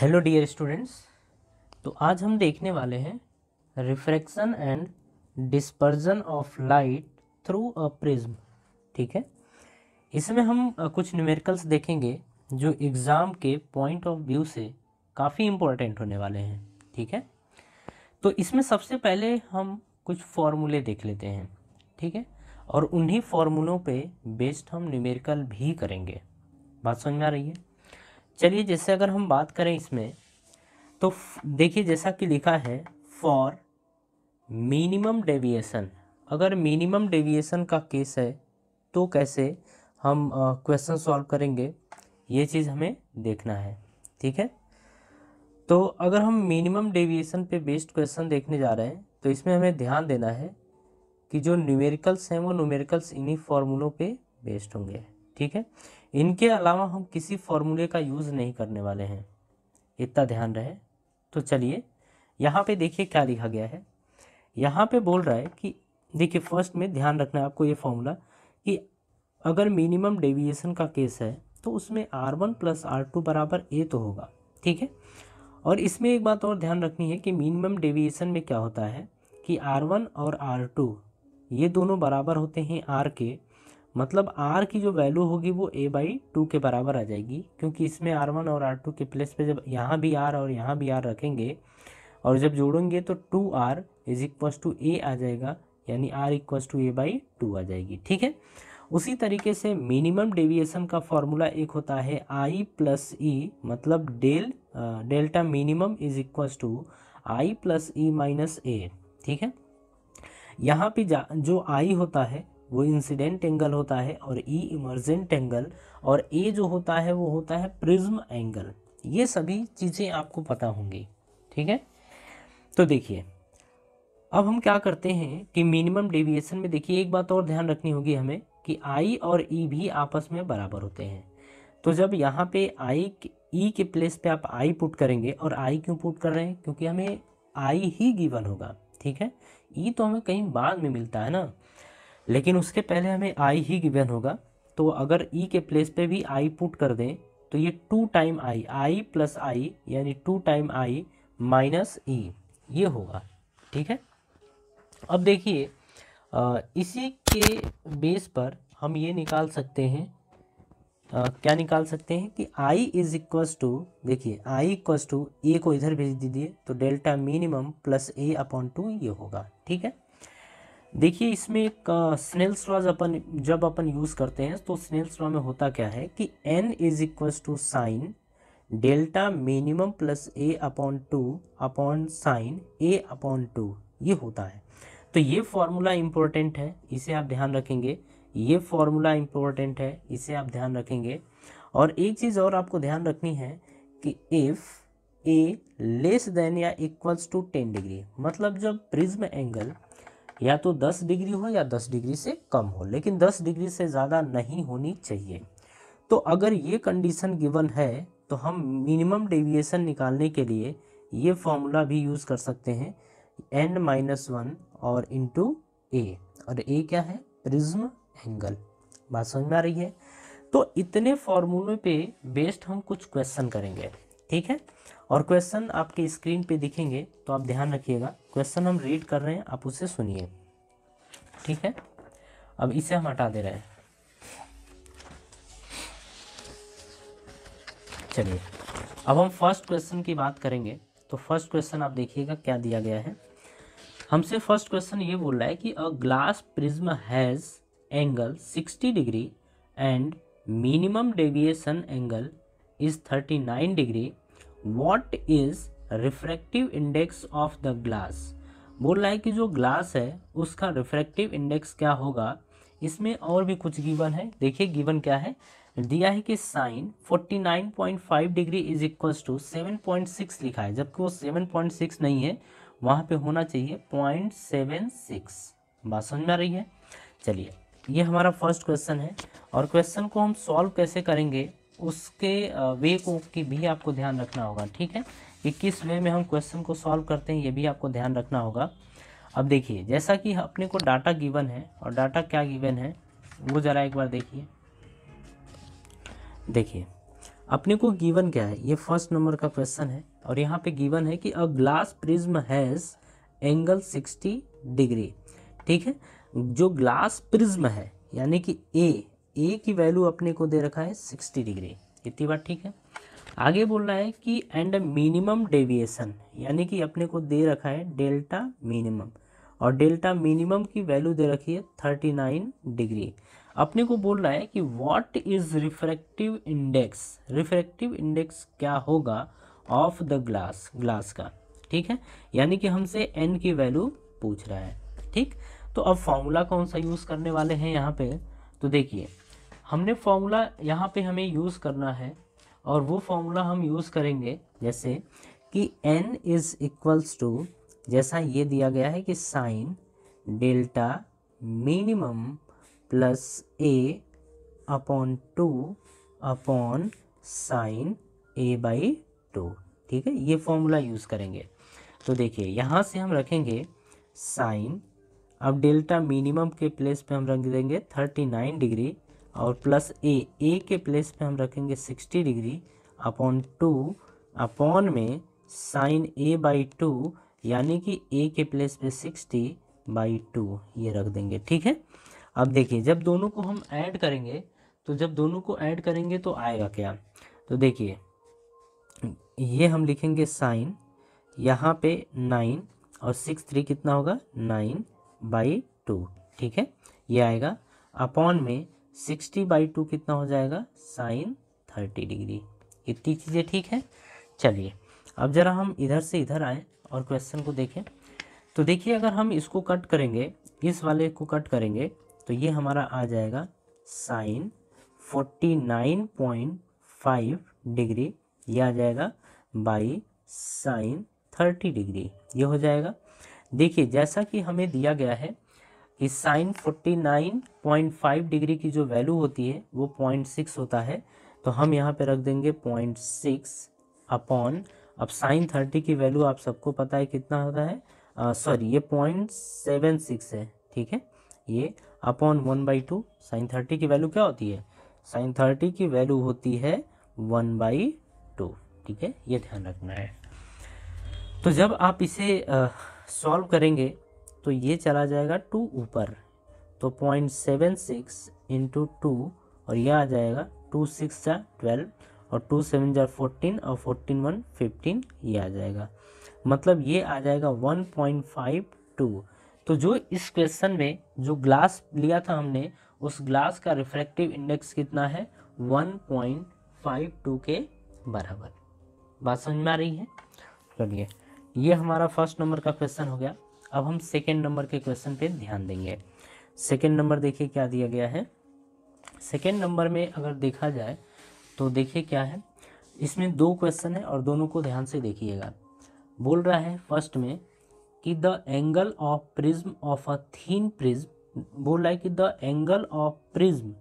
hello dear students तो आज हम देखने वाले हैं refraction and dispersion of light through a prism ठीक है इसमें हम कुछ न्यूमेरिकल्स देखेंगे जो एग्ज़ाम के पॉइंट ऑफ व्यू से काफ़ी इम्पोर्टेंट होने वाले हैं ठीक है तो इसमें सबसे पहले हम कुछ फॉर्मूले देख लेते हैं ठीक है और उन्हीं फॉर्मूलों पर बेस्ड हम न्यूमेरिकल भी करेंगे बात समझ में आ रही है चलिए जैसे अगर हम बात करें इसमें तो देखिए जैसा कि लिखा है फॉर मिनिमम डेविएशन अगर मिनिमम डेविएशन का केस है तो कैसे हम क्वेश्चन सॉल्व करेंगे ये चीज़ हमें देखना है ठीक है तो अगर हम मिनिमम डेविएशन पे बेस्ड क्वेश्चन देखने जा रहे हैं तो इसमें हमें ध्यान देना है कि जो न्यूमेरिकल्स हैं वो न्यूमेरिकल्स इन्हीं फॉर्मूलों पे बेस्ड होंगे ठीक है इनके अलावा हम किसी फॉर्मूले का यूज़ नहीं करने वाले हैं इतना ध्यान रहे तो चलिए यहाँ पे देखिए क्या लिखा गया है यहाँ पे बोल रहा है कि देखिए फर्स्ट में ध्यान रखना है आपको ये फॉर्मूला कि अगर मिनिमम डेविएशन का केस है तो उसमें R one plus R two बराबर ए तो होगा ठीक है और इसमें एक बात और ध्यान रखनी है कि मिनिमम डेविएशन में क्या होता है कि आर वन और आर टू ये दोनों बराबर होते हैं आर के मतलब आर की जो वैल्यू होगी वो ए बाई टू के बराबर आ जाएगी क्योंकि इसमें आर वन और आर टू के प्लेस पे जब यहाँ भी आर और यहाँ भी आर रखेंगे और जब जोड़ेंगे तो two R is equals to A आ जाएगा यानी R equals to A by two आ जाएगी ठीक है उसी तरीके से मिनिमम डेविएशन का फॉर्मूला एक होता है आई प्लस ई मतलब del delta minimum is equals to I plus E minus A ठीक है यहाँ पे जो आई होता है वो इंसिडेंट एंगल होता है और ई इमर्जेंट एंगल और ए जो होता है वो होता है प्रिज्म एंगल ये सभी चीज़ें आपको पता होंगी ठीक है तो देखिए अब हम क्या करते हैं कि मिनिमम डेविएशन में देखिए एक बात और ध्यान रखनी होगी हमें कि आई और ई e भी आपस में बराबर होते हैं तो जब यहाँ पे आई ई के प्लेस e पे आप आई पुट करेंगे और आई क्यों पुट कर रहे हैं क्योंकि हमें आई ही गिवन होगा ठीक है ई e तो हमें कहीं बाद में मिलता है ना लेकिन उसके पहले हमें आई ही गिवन होगा तो अगर ई e के प्लेस पे भी आई पुट कर दें तो ये two time I I plus I यानी two time I minus E ये होगा ठीक है अब देखिए इसी के बेस पर हम ये निकाल सकते हैं आ, क्या निकाल सकते हैं कि आई इज इक्वस टू देखिए आई इक्वस टू ए को इधर भेज दीजिए तो delta minimum plus A upon two ये होगा ठीक है देखिए इसमें एक स्नेल्स लॉ अपन जब अपन यूज़ करते हैं तो स्नेल्स लॉ में होता क्या है कि N is equal to sine delta minimum plus A upon two upon sine A upon two ये होता है तो ये फॉर्मूला इम्पोर्टेंट है इसे आप ध्यान रखेंगे ये फॉर्मूला इम्पोर्टेंट है इसे आप ध्यान रखेंगे और एक चीज़ और आपको ध्यान रखनी है कि इफ़ ए लेस देन या इक्वल्स टू टेन डिग्री मतलब जब प्रिज्म एंगल या तो 10 डिग्री हो या 10 डिग्री से कम हो लेकिन 10 डिग्री से ज़्यादा नहीं होनी चाहिए तो अगर ये कंडीशन गिवन है तो हम मिनिमम डेविएशन निकालने के लिए ये फॉर्मूला भी यूज़ कर सकते हैं एन माइनस वन और इंटू ए और ए क्या है प्रिज्म एंगल बात समझ में आ रही है तो इतने फॉर्मूले पे बेस्ड हम कुछ क्वेश्चन करेंगे ठीक है और क्वेश्चन आपके स्क्रीन पे दिखेंगे तो आप ध्यान रखिएगा क्वेश्चन हम रीड कर रहे हैं आप उसे सुनिए ठीक है अब इसे हम हटा दे रहे हैं चलिए अब हम फर्स्ट क्वेश्चन की बात करेंगे तो फर्स्ट क्वेश्चन आप देखिएगा क्या दिया गया है हमसे फर्स्ट क्वेश्चन ये बोल रहा है कि a glass prism has angle 60 degree and minimum deviation angle is 39 degree what is refractive index of the glass बोल रहा है कि जो ग्लास है उसका रिफ्रैक्टिव इंडेक्स क्या होगा इसमें और भी कुछ गिवन है देखिए गिवन क्या है दिया है कि sine 49.5 degree is equal to 7.6 लिखा है जबकि वो 7.6 नहीं है वहाँ पे होना चाहिए 0.76 बात समझ में आ रही है चलिए ये हमारा फर्स्ट क्वेश्चन है और क्वेश्चन को हम सॉल्व कैसे करेंगे उसके वे को की भी आपको ध्यान रखना होगा ठीक है कि किस वे में हम क्वेश्चन को सॉल्व करते हैं ये भी आपको ध्यान रखना होगा अब देखिए जैसा कि अपने को डाटा गिवन है और डाटा क्या गिवन है वो ज़रा एक बार देखिए देखिए अपने को गिवन क्या है ये फर्स्ट नंबर का क्वेश्चन है और यहाँ पे गिवन है कि a glass prism has angle 60 degree ठीक है जो ग्लास प्रिज्म है यानी कि ए ए की वैल्यू अपने को दे रखा है सिक्सटी डिग्री इतनी बात ठीक है आगे बोल रहा है कि एंड मिनिमम डेविएशन यानी कि अपने को दे रखा है डेल्टा मिनिमम और डेल्टा मिनिमम की वैल्यू दे रखी है थर्टी नाइन डिग्री अपने को बोल रहा है कि what is refractive index refractive index क्या होगा ऑफ द ग्लास ग्लास का ठीक है यानी कि हमसे एन की वैल्यू पूछ रहा है ठीक तो अब फॉर्मूला कौन सा यूज़ करने वाले हैं यहाँ पे तो देखिए हमने फॉर्मूला यहाँ पे हमें यूज़ करना है और वो फॉर्मूला हम यूज़ करेंगे जैसे कि n इज़ इक्वल्स टू जैसा ये दिया गया है कि sine delta minimum plus A upon two upon sine A by two ठीक है ये फॉर्मूला यूज़ करेंगे तो देखिए यहाँ से हम रखेंगे साइन अब डेल्टा मिनिमम के प्लेस पे हम रख देंगे थर्टी नाइन डिग्री और प्लस ए ए के प्लेस पे हम रखेंगे sixty degree upon two upon में साइन ए बाई टू यानी कि ए के प्लेस पे सिक्सटी बाई टू ये रख देंगे ठीक है अब देखिए जब दोनों को हम ऐड करेंगे तो जब दोनों को ऐड करेंगे तो आएगा क्या तो देखिए ये हम लिखेंगे साइन यहाँ पे नाइन और सिक्स थ्री कितना होगा नाइन बाई टू ठीक है ये आएगा अपॉन में सिक्सटी बाई टू कितना हो जाएगा साइन थर्टी डिग्री इतनी चीज़ें ठीक है चलिए अब ज़रा हम इधर से इधर आए और क्वेश्चन को देखें तो देखिए अगर हम इसको कट करेंगे इस वाले को कट करेंगे तो ये हमारा आ जाएगा sine forty nine point five degree ये आ जाएगा बाई साइन थर्टी डिग्री ये हो जाएगा देखिए जैसा कि हमें दिया गया है कि साइन 49.5 डिग्री की जो वैल्यू होती है वो पॉइंट सिक्स होता है तो हम यहाँ पे रख देंगे पॉइंट सिक्स अपॉन अब साइन थर्टी की वैल्यू आप सबको पता है कितना होता है सॉरी ये पॉइंट सेवन सिक्स है ठीक है ये upon one by two sine thirty की वैल्यू क्या होती है साइन थर्टी की वैल्यू होती है वन बाई टू ठीक है ये ध्यान रखना है तो जब आप इसे सॉल्व करेंगे तो ये चला जाएगा टू ऊपर तो point seven six into two और यह आ जाएगा टू सिक्स जा ट्वेल्व और टू सेवन जा फोर्टीन और फोर्टीन वन फिफ्टीन ये आ जाएगा मतलब ये आ जाएगा वन पॉइंट फाइव टू तो जो इस क्वेश्चन में जो ग्लास लिया था हमने उस ग्लास का रिफ्रैक्टिव इंडेक्स कितना है वन पॉइंट फाइव टू के बराबर बात समझ में आ रही है चलिए ये हमारा फर्स्ट नंबर का क्वेश्चन हो गया अब हम सेकेंड नंबर के क्वेश्चन पे ध्यान देंगे सेकेंड नंबर देखिए क्या दिया गया है सेकेंड नंबर में अगर देखा जाए तो देखिए क्या है इसमें दो क्वेश्चन है और दोनों को ध्यान से देखिएगा बोल रहा है फर्स्ट में कि the angle of prism of a thin prism बोल रहा है कि the angle of prism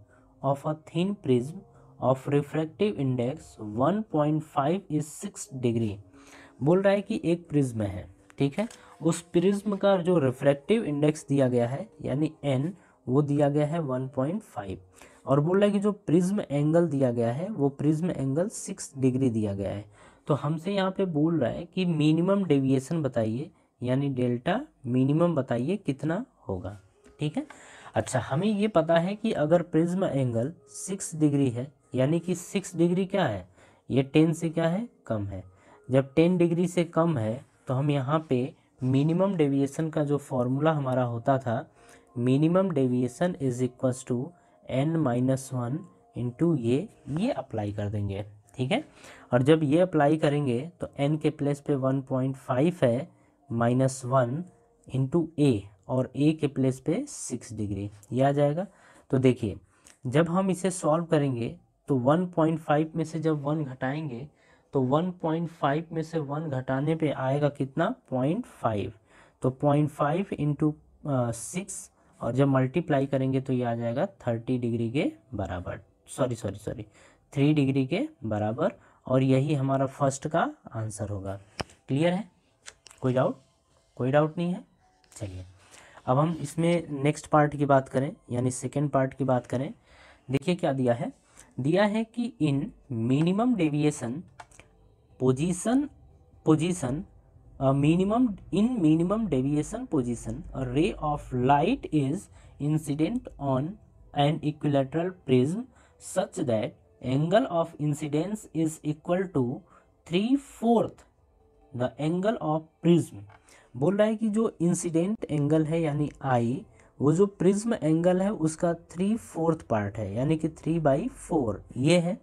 of a thin prism of refractive index 1.5 is six degree बोल रहा है कि एक प्रिज्म है ठीक है उस प्रिज्म का जो रिफ्रैक्टिव इंडेक्स दिया गया है यानी एन वो दिया गया है 1.5 और बोल रहा है कि जो प्रिज्म एंगल दिया गया है वो प्रिज्म एंगल सिक्स डिग्री दिया गया है तो हमसे यहाँ पे बोल रहा है कि मिनिमम डेविएशन बताइए यानी डेल्टा मिनिमम बताइए कितना होगा ठीक है अच्छा हमें ये पता है कि अगर प्रिज्म एंगल सिक्स डिग्री है यानी कि सिक्स डिग्री क्या है ये टेन से क्या है कम है जब टेन डिग्री से कम है तो हम यहाँ पे मिनिमम डेविएशन का जो फॉर्मूला हमारा होता था minimum deviation is equal to N minus one into ये ये अप्लाई कर देंगे ठीक है और जब ये अप्लाई करेंगे तो एन के प्लेस पे वन पॉइंट फाइव है माइनस वन इंटू ए और ए के प्लेस पे सिक्स डिग्री ये आ जाएगा तो देखिए जब हम इसे सॉल्व करेंगे तो वन पॉइंट फाइव में से जब वन घटाएंगे तो 1.5 में से 1 घटाने पे आएगा कितना 0.5 तो 0.5 फाइव इंटू सिक्स और जब मल्टीप्लाई करेंगे तो ये आ जाएगा थर्टी डिग्री के बराबर sorry sorry sorry three degree के बराबर और यही हमारा फर्स्ट का आंसर होगा क्लियर है कोई डाउट कोई डाउट नहीं है चलिए अब हम इसमें नेक्स्ट पार्ट की बात करें यानी सेकेंड पार्ट की बात करें देखिए क्या दिया है दिया है कि in minimum deviation position position minimum in minimum deviation position ray of light is incident on an equilateral prism such that angle of incidence is equal to three fourth the angle of prism बोल रहा है कि जो incident angle है यानी आई वो जो prism angle है उसका थ्री फोर्थ पार्ट है यानी कि थ्री बाई फोर ये है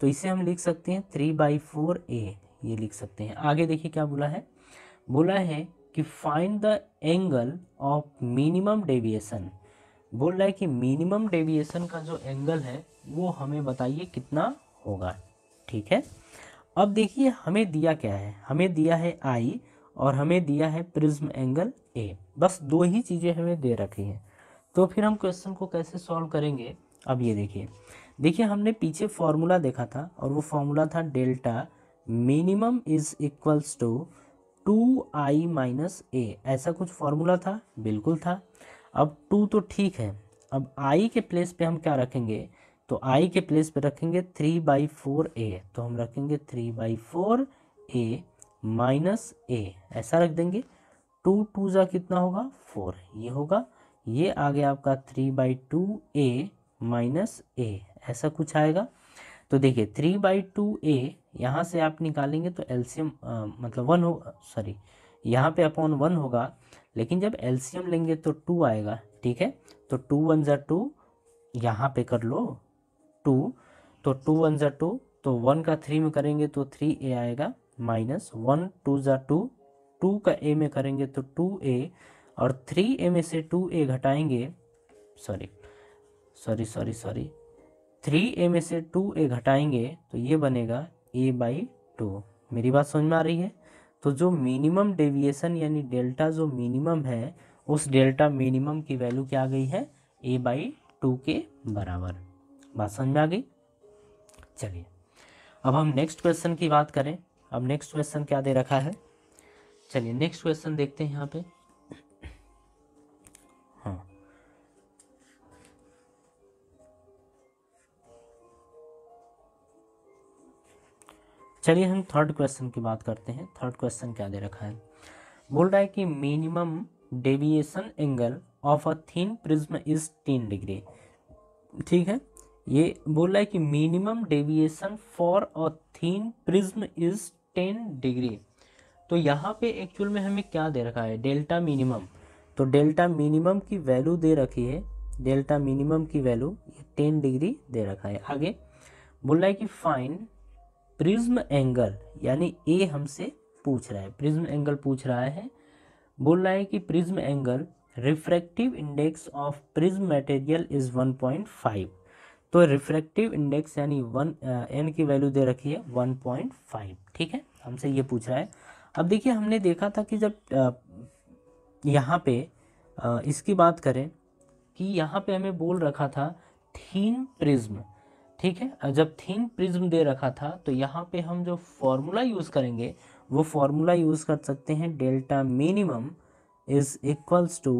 तो इसे हम लिख सकते हैं थ्री बाई फोर ए ये लिख सकते हैं आगे देखिए क्या बोला है बोला है कि find the angle of minimum deviation बोल रहा है कि मिनिमम डेविएशन का जो एंगल है वो हमें बताइए कितना होगा ठीक है अब देखिए हमें दिया क्या है हमें दिया है आई और हमें दिया है प्रिज्म एंगल ए बस दो ही चीज़ें हमें दे रखी हैं तो फिर हम क्वेश्चन को कैसे सॉल्व करेंगे अब ये देखिए देखिए हमने पीछे फॉर्मूला देखा था और वो फॉर्मूला था delta minimum is equals to two I minus A ऐसा कुछ फॉर्मूला था बिल्कुल था अब टू तो ठीक है अब आई के प्लेस पे हम क्या रखेंगे तो आई के प्लेस पे रखेंगे थ्री बाई फोर ए तो हम रखेंगे three by four A minus A ऐसा रख देंगे टू टू ज़ा कितना होगा फोर ये होगा ये आ गया आपका three by two A minus A ऐसा कुछ आएगा तो देखिए थ्री बाई टू ए यहाँ से आप निकालेंगे तो एल्सियम मतलब वन होगा सॉरी यहाँ पे अपॉन वन होगा लेकिन जब एल्सियम लेंगे तो टू आएगा ठीक है तो टू वन जर टू यहाँ पे कर लो टू तो टू वन जर टू तो वन का थ्री में करेंगे तो थ्री ए आएगा माइनस वन टू जर टू टू का ए में करेंगे तो टू ए और थ्री ए में से टू ए घटाएंगे sorry sorry sorry sorry three A में से टू ए घटाएंगे तो ये बनेगा ए बाई टू मेरी बात समझ में आ रही है तो जो मिनिमम डेविएशन यानी डेल्टा जो मिनिमम है उस डेल्टा मिनिमम की वैल्यू क्या आ गई है ए बाई टू के बराबर बात समझ में आ गई चलिए अब हम नेक्स्ट क्वेश्चन की बात करें अब नेक्स्ट क्वेश्चन क्या दे रखा है चलिए नेक्स्ट क्वेश्चन देखते हैं यहाँ पे चलिए हम थर्ड क्वेश्चन की बात करते हैं थर्ड क्वेश्चन क्या दे रखा है बोल रहा है कि minimum deviation angle of a thin prism is ten degree ठीक है ये बोल रहा है कि minimum deviation for a thin prism is ten degree तो यहाँ पे एक्चुअल में हमें क्या दे रखा है डेल्टा मिनिमम तो डेल्टा मिनिमम की वैल्यू दे रखी है डेल्टा मिनिमम की वैल्यू टेन डिग्री दे रखा है आगे बोल रहा है कि फाइन प्रिज्म एंगल यानी ए हमसे पूछ रहा है प्रिज्म एंगल पूछ रहा है बोल रहा है कि prism angle refractive index of prism material is 1.5 तो रिफ्रैक्टिव इंडेक्स यानी वन एन uh, की वैल्यू दे रखी है 1.5 ठीक है हमसे ये पूछ रहा है अब देखिए हमने देखा था कि जब uh, यहाँ पे आ, uh, इसकी बात करें कि यहाँ पे हमें बोल रखा था थीन प्रिज्म ठीक है जब थिन प्रिज्म दे रखा था तो यहाँ पे हम जो फॉर्मूला यूज़ करेंगे वो फॉर्मूला यूज़ कर सकते हैं delta minimum is equals to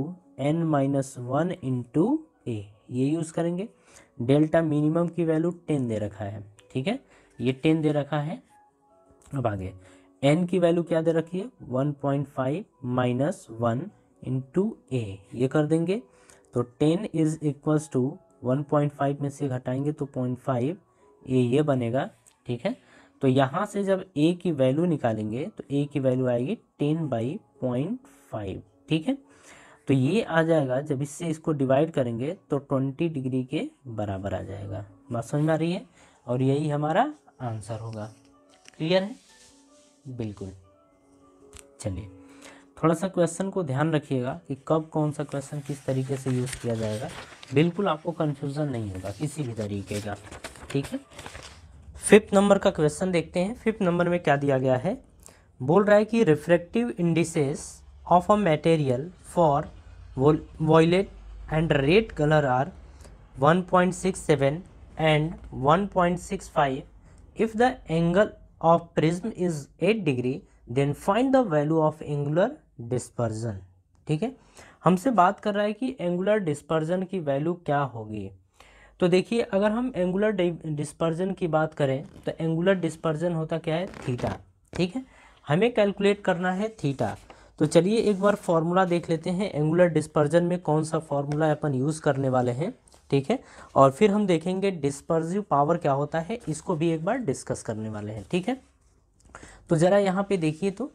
N minus one into A ये यूज़ करेंगे डेल्टा मिनिमम की वैल्यू टेन दे रखा है ठीक है ये टेन दे रखा है अब आगे एन की वैल्यू क्या दे रखी है one point five minus one into A ये कर देंगे तो ten is equals to one point five में से घटाएंगे तो पॉइंट फाइव ए ये बनेगा ठीक है तो यहाँ से जब ए की वैल्यू निकालेंगे तो ए की वैल्यू आएगी टेन बाई पॉइंट फाइव ठीक है तो ये आ जाएगा जब इससे इसको डिवाइड करेंगे तो ट्वेंटी डिग्री के बराबर आ जाएगा बात समझ में आ रही है और यही हमारा आंसर होगा क्लियर है बिल्कुल चलिए थोड़ा सा क्वेश्चन को ध्यान रखिएगा कि कब कौन सा क्वेश्चन किस तरीके से यूज़ किया जाएगा बिल्कुल आपको कन्फ्यूज़न नहीं होगा किसी भी तरीके का ठीक है फिफ्थ नंबर का क्वेश्चन देखते हैं फिफ्थ नंबर में क्या दिया गया है बोल रहा है कि refractive indices of a material for violet and red colour are 1.67 and 1.65 if the angle of prism is 8 degree then find the value of angular dispersion ठीक है हमसे बात कर रहा है कि एंगुलर डिस्पर्जन की वैल्यू क्या होगी तो देखिए अगर हम एंगुलर डिस्पर्जन की बात करें तो एंगुलर डिस्पर्जन होता क्या है थीटा ठीक है हमें कैलकुलेट करना है थीटा तो चलिए एक बार फॉर्मूला देख लेते हैं एंगुलर डिस्पर्जन में कौन सा फॉर्मूला अपन यूज़ करने वाले हैं ठीक है और फिर हम देखेंगे डिस्पर्जिव पावर क्या होता है इसको भी एक बार डिस्कस करने वाले हैं ठीक है तो ज़रा यहाँ पे देखिए तो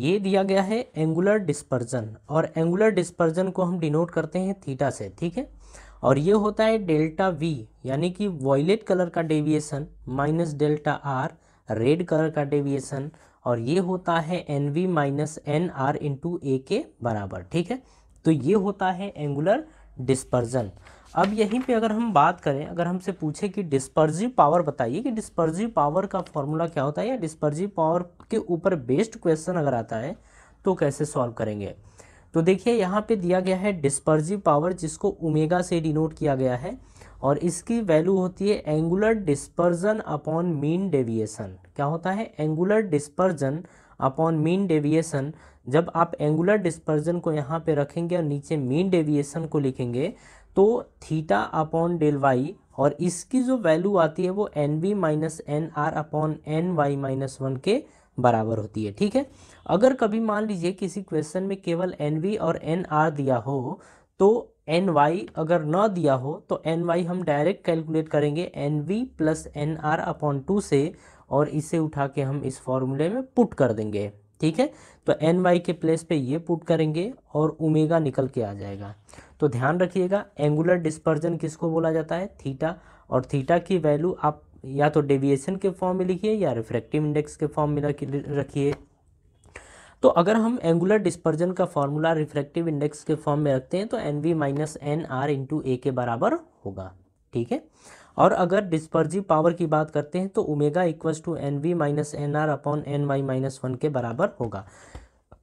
ये दिया गया है एंगुलर डिस्पर्जन और एंगुलर डिस्पर्जन को हम डिनोट करते हैं थीटा से ठीक है और ये होता है डेल्टा वी यानी कि वॉयलेट कलर का deviation minus delta R red colour का डेविएशन और ये होता है N V minus N R into A के बराबर ठीक है तो ये होता है एंगुलर डिस्पर्जन अब यहीं पे अगर हम बात करें अगर हमसे पूछे कि डिस्पर्जिव पावर बताइए कि डिस्पर्जिव पावर का फॉर्मूला क्या होता है या डिस्पर्जिव पावर के ऊपर बेस्ड क्वेश्चन अगर आता है तो कैसे सॉल्व करेंगे तो देखिए यहाँ पे दिया गया है डिस्पर्जिव पावर जिसको उमेगा से डिनोट किया गया है और इसकी वैल्यू होती है angular dispersion upon mean deviation क्या होता है angular dispersion upon mean deviation जब आप एंगुलर डिस्पर्जन को यहाँ पे रखेंगे और नीचे मीन डेविएशन को लिखेंगे तो थीटा अपॉन डेल वाई और इसकी जो वैल्यू आती है वो N V minus N R upon N Y minus one के बराबर होती है ठीक है अगर कभी मान लीजिए किसी क्वेश्चन में केवल एन वी और एन आर दिया हो तो एन वाई अगर ना दिया हो तो एन वाई हम डायरेक्ट कैलकुलेट करेंगे N V plus N R upon two से और इसे उठा के हम इस फॉर्मूले में पुट कर देंगे ठीक है तो एन वाई के प्लेस पे ये पुट करेंगे और ओमेगा निकल के आ जाएगा तो ध्यान रखिएगा एंगुलर डिस्पर्जन किसको बोला जाता है थीटा और थीटा की वैल्यू आप या तो डेविएशन के फॉर्म में लिखिए या रिफ्रैक्टिव इंडेक्स के फॉर्म में रखिए तो अगर हम एंगुलर डिस्पर्जन का फॉर्मूला रिफ्रैक्टिव इंडेक्स के फॉर्म में रखते हैं तो N V minus N R into A के बराबर होगा ठीक है और अगर डिस्पर्जिव पावर की बात करते हैं तो omega equals to N V minus N R upon N Y minus one के बराबर होगा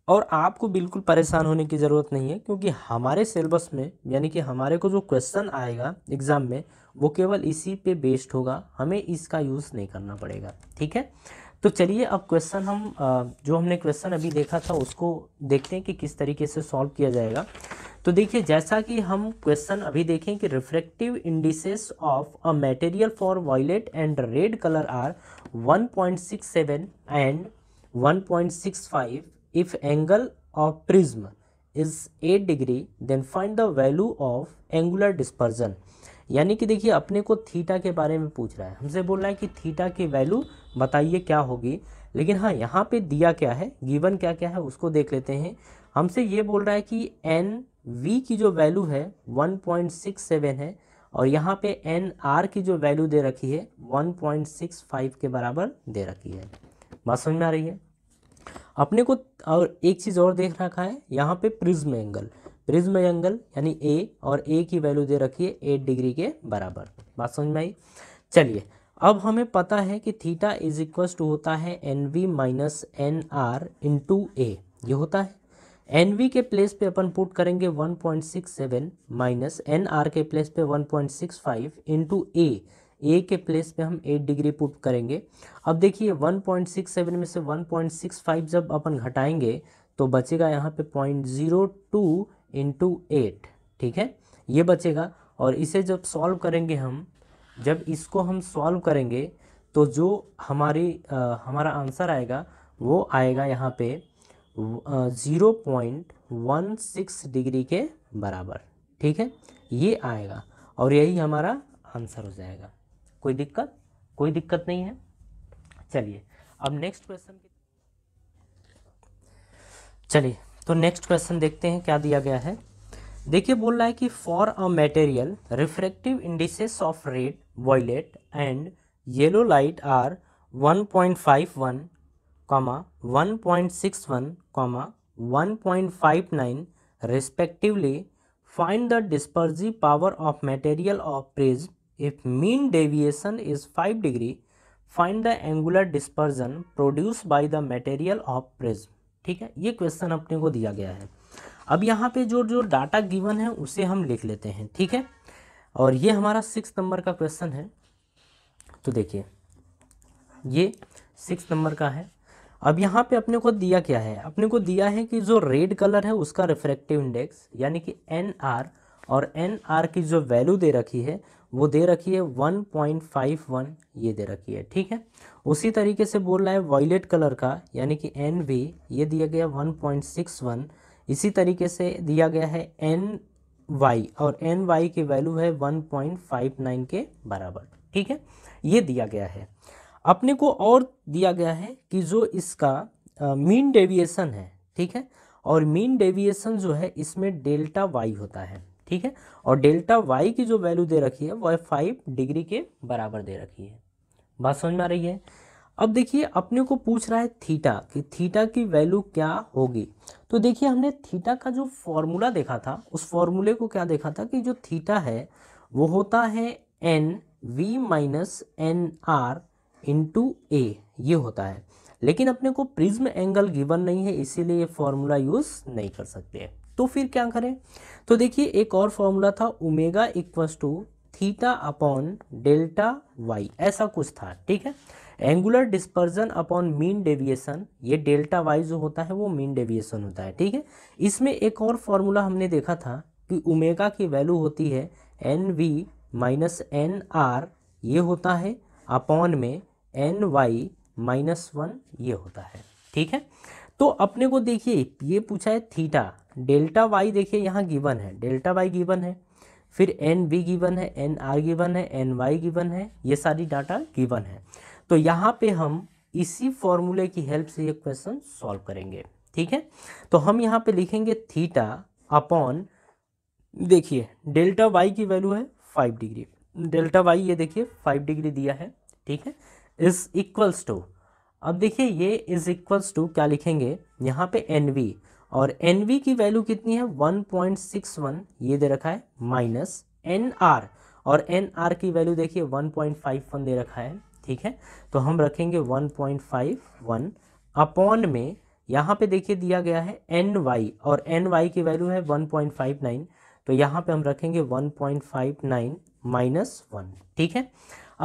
और आपको बिल्कुल परेशान होने की ज़रूरत नहीं है क्योंकि हमारे सिलेबस में यानी कि हमारे को जो क्वेश्चन आएगा एग्ज़ाम में वो केवल इसी पे बेस्ड होगा हमें इसका यूज़ नहीं करना पड़ेगा ठीक है तो चलिए अब क्वेश्चन हम जो हमने क्वेश्चन अभी देखा था उसको देखते हैं कि किस तरीके से सॉल्व किया जाएगा तो देखिए जैसा कि हम क्वेश्चन अभी देखें कि refractive indices of a material for violet and red colour are 1.67 and 1.65 if angle of prism is 8 degree then find the value of angular dispersion यानी कि देखिए अपने को थीटा के बारे में पूछ रहा है हमसे बोल रहा है कि थीटा की वैल्यू बताइए क्या होगी लेकिन हाँ यहाँ पे दिया क्या है गिवन क्या क्या है उसको देख लेते हैं हमसे ये बोल रहा है कि एन वी की जो वैल्यू है 1.67 है और यहाँ पे एन आर की जो वैल्यू दे रखी है 1.65 के बराबर दे रखी है बात समझ में आ रही है अपने को और एक चीज़ और देख रखा है यहाँ पे प्रिज्म एंगल प्रिज्म एंगल यानी ए और ए की वैल्यू दे रखी है एट डिग्री के बराबर बात समझ में आई चलिए अब हमें पता है कि थीटा इज इक्वस टू होता है N V minus N R into A ये होता है एन वी के प्लेस पे अपन पुट करेंगे 1.67 माइनस एन आर के प्लेस पे 1.65 point six five into A A के प्लेस पे हम 8 डिग्री पुट करेंगे अब देखिए 1.67 में से 1.65 जब अपन घटाएंगे तो बचेगा यहाँ पे point zero two into eight ठीक है ये बचेगा और इसे जब सॉल्व करेंगे हम जब इसको हम सॉल्व करेंगे तो जो हमारी आ, हमारा आंसर आएगा वो आएगा यहाँ पे zero point one six degree के बराबर ठीक है ये आएगा और यही हमारा आंसर हो जाएगा कोई दिक्कत कोई दिक्कत नहीं है चलिए अब नेक्स्ट क्वेश्चन चलिए तो नेक्स्ट क्वेश्चन देखते हैं क्या दिया गया है देखिए बोल रहा है कि for a material refractive indices of red violet and yellow light are 1.51 comma 1.61 comma 1.59 respectively find the dispersive power of material of prism if mean deviation is 5 degree find the angular dispersion produced by the material of prism ठीक है ये question अपने को दिया गया है अब यहाँ पे जो जो डाटा गिवन है उसे हम लिख लेते हैं ठीक है और ये हमारा सिक्स नंबर का क्वेश्चन है तो देखिए ये सिक्स नंबर का है अब यहाँ पे अपने को दिया क्या है अपने को दिया है कि जो रेड कलर है उसका रिफ्रैक्टिव इंडेक्स यानी कि एन आर और एन आर की जो वैल्यू दे रखी है वो दे रखी है 1.51 ये दे रखी है ठीक है उसी तरीके से बोल रहा है वॉयलेट कलर का यानी कि एन वी ये दिया गया 1.61 इसी तरीके से दिया गया है एन वाई और एन वाई की वैल्यू है 1.59 के बराबर ठीक है ये दिया गया है अपने को और दिया गया है कि जो इसका मीन uh, डेविएशन है ठीक है और मीन डेविएशन जो है इसमें डेल्टा वाई होता है ठीक है और डेल्टा वाई की जो वैल्यू दे रखी है वह फाइव डिग्री के बराबर दे रखी है बात समझ में आ रही है अब देखिए अपने को पूछ रहा है थीटा कि थीटा की वैल्यू क्या होगी तो देखिए हमने थीटा का जो फॉर्मूला देखा था उस फॉर्मूले को क्या देखा था कि जो थीटा है वो होता है N V minus N R into A ये होता है लेकिन अपने को प्रिज्म एंगल गिवन नहीं है इसीलिए ये फॉर्मूला यूज़ नहीं कर सकते हैं तो फिर क्या करें तो देखिए एक और फॉर्मूला था omega equals to theta upon delta Y ऐसा कुछ था ठीक है angular dispersion upon mean deviation ये डेल्टा वाई जो होता है वो मीन डेविएशन होता है ठीक है इसमें एक और फॉर्मूला हमने देखा था कि उमेगा की वैल्यू होती है N V minus N R ये होता है अपॉन में एन वाई माइनस वन ये होता है ठीक है तो अपने को देखिए ये पूछा है थीटा डेल्टा वाई देखिए यहाँ गिवन है डेल्टा वाई गिवन है फिर एन वी गिवन है एन आर गिवन है एन वाई गिवन है ये सारी डाटा गिवन है तो यहाँ पे हम इसी फॉर्मूले की हेल्प से ये क्वेश्चन सॉल्व करेंगे ठीक है तो हम यहाँ पे लिखेंगे थीटा अपॉन देखिए डेल्टा वाई की वैल्यू है फाइव डिग्री डेल्टा वाई ये देखिए फाइव डिग्री दिया है ठीक है इज इक्वल्स टू अब देखिए ये इज इक्वल्स टू क्या लिखेंगे यहाँ पे एन वी और एन वी की वैल्यू कितनी है वन पॉइंट सिक्स वन ये दे रखा है माइनस एन आर और एन आर की वैल्यू देखिए वन पॉइंट फाइव वन दे रखा है ठीक है तो हम रखेंगे 1.51 अपॉन में यहाँ पे देखिए दिया गया है एन वाई और एन वाई की वैल्यू है 1.59 तो यहाँ पे हम रखेंगे 1.59 माइनस वन ठीक है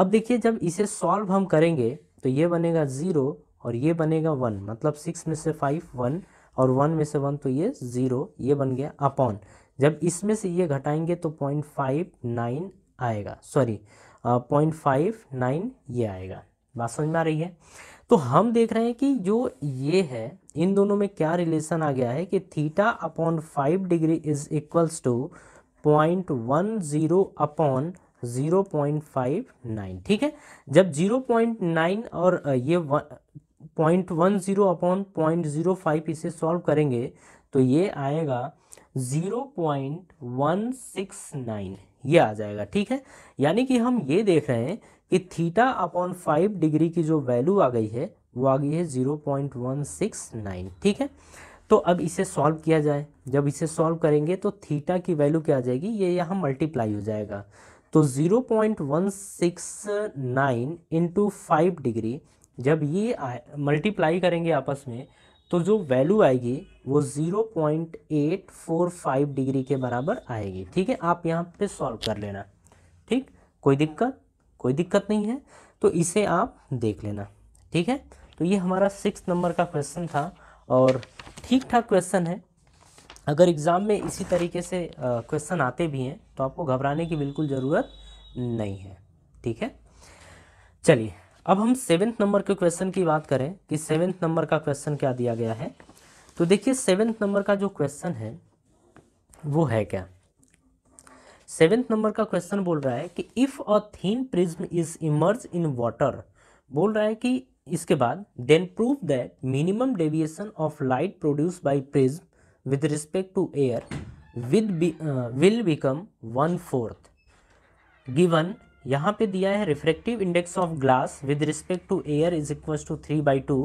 अब देखिए जब इसे सॉल्व हम करेंगे तो ये बनेगा ज़ीरो और ये बनेगा वन मतलब सिक्स में से फाइव वन और वन में से वन तो ये ज़ीरो ये बन गया अपॉन जब इसमें से ये घटाएंगे तो पॉइंट फाइव नाइन आएगा सॉरी पॉइंट फाइव नाइन ये आएगा बात समझ में आ रही है तो हम देख रहे हैं कि जो ये है इन दोनों में क्या रिलेशन आ गया है कि theta upon five degree is equals to point one zero upon zero point five nine ठीक है जब जीरो पॉइंट नाइन और ये point one zero upon point zero five इसे सॉल्व करेंगे तो ये आएगा zero point one six nine ये आ जाएगा ठीक है यानी कि हम ये देख रहे हैं कि थीटा अपॉन फाइव डिग्री की जो वैल्यू आ गई है वो आ गई है zero point one six nine ठीक है तो अब इसे सॉल्व किया जाए जब इसे सॉल्व करेंगे तो थीटा की वैल्यू क्या आ जाएगी ये यहाँ मल्टीप्लाई हो जाएगा तो zero point one six nine into five degree जब ये मल्टीप्लाई करेंगे आपस में तो जो वैल्यू आएगी वो 0.845 डिग्री के बराबर आएगी ठीक है आप यहाँ पे सॉल्व कर लेना ठीक कोई दिक्कत कोई दिक्कत नहीं है तो इसे आप देख लेना ठीक है तो ये हमारा सिक्स नंबर का क्वेश्चन था और ठीक ठाक क्वेश्चन है अगर एग्ज़ाम में इसी तरीके से क्वेश्चन आते भी हैं तो आपको घबराने की बिल्कुल ज़रूरत नहीं है ठीक है चलिए अब हम सेवेंथ नंबर के क्वेश्चन की बात करें कि सेवेंथ नंबर का क्वेश्चन क्या दिया गया है तो देखिए सेवेंथ नंबर का जो क्वेश्चन है वो है क्या सेवेंथ नंबर का क्वेश्चन बोल रहा है कि if a thin prism is emerge in water बोल रहा है कि इसके बाद then prove that minimum deviation of light produce by prism with respect to air with will become one fourth given यहाँ पे दिया है refractive index of glass with respect to air is equal to three by two